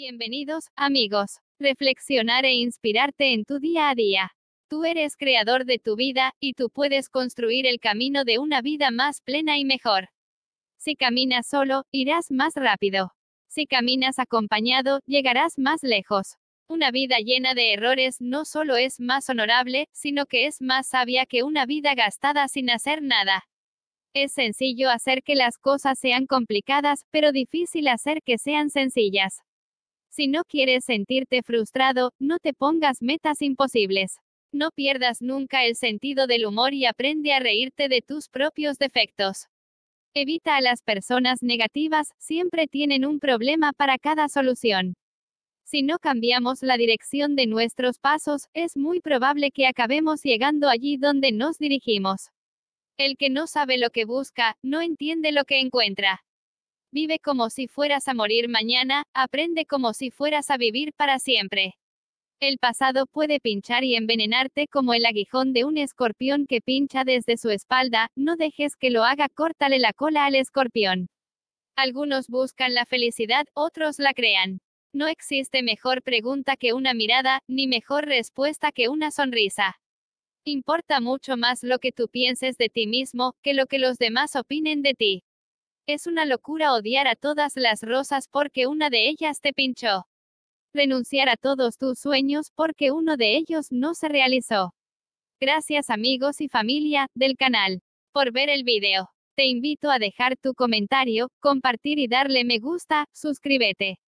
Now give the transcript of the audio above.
Bienvenidos, amigos. Reflexionar e inspirarte en tu día a día. Tú eres creador de tu vida, y tú puedes construir el camino de una vida más plena y mejor. Si caminas solo, irás más rápido. Si caminas acompañado, llegarás más lejos. Una vida llena de errores no solo es más honorable, sino que es más sabia que una vida gastada sin hacer nada. Es sencillo hacer que las cosas sean complicadas, pero difícil hacer que sean sencillas. Si no quieres sentirte frustrado, no te pongas metas imposibles. No pierdas nunca el sentido del humor y aprende a reírte de tus propios defectos. Evita a las personas negativas, siempre tienen un problema para cada solución. Si no cambiamos la dirección de nuestros pasos, es muy probable que acabemos llegando allí donde nos dirigimos. El que no sabe lo que busca, no entiende lo que encuentra. Vive como si fueras a morir mañana, aprende como si fueras a vivir para siempre. El pasado puede pinchar y envenenarte como el aguijón de un escorpión que pincha desde su espalda, no dejes que lo haga, córtale la cola al escorpión. Algunos buscan la felicidad, otros la crean. No existe mejor pregunta que una mirada, ni mejor respuesta que una sonrisa. Importa mucho más lo que tú pienses de ti mismo, que lo que los demás opinen de ti. Es una locura odiar a todas las rosas porque una de ellas te pinchó. Renunciar a todos tus sueños porque uno de ellos no se realizó. Gracias amigos y familia del canal por ver el video. Te invito a dejar tu comentario, compartir y darle me gusta, suscríbete.